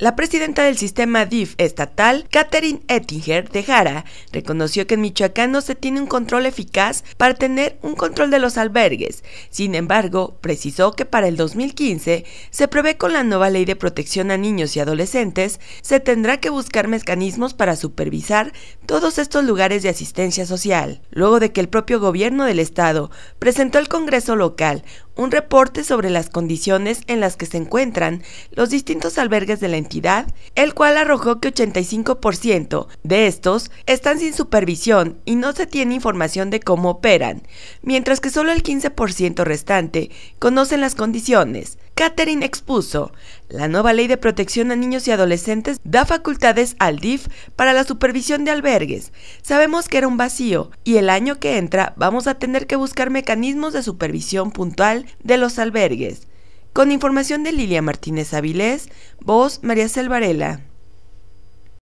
La presidenta del sistema DIF estatal, Katherine Ettinger de Jara, reconoció que en Michoacán no se tiene un control eficaz para tener un control de los albergues. Sin embargo, precisó que para el 2015 se prevé con la nueva ley de protección a niños y adolescentes, se tendrá que buscar mecanismos para supervisar todos estos lugares de asistencia social. Luego de que el propio gobierno del estado presentó al Congreso local un reporte sobre las condiciones en las que se encuentran los distintos albergues de la entidad, el cual arrojó que 85% de estos están sin supervisión y no se tiene información de cómo operan, mientras que solo el 15% restante conocen las condiciones. Catherine expuso, la nueva ley de protección a niños y adolescentes da facultades al DIF para la supervisión de albergues. Sabemos que era un vacío y el año que entra vamos a tener que buscar mecanismos de supervisión puntual de los albergues. Con información de Lilia Martínez Avilés, voz María Selvarela.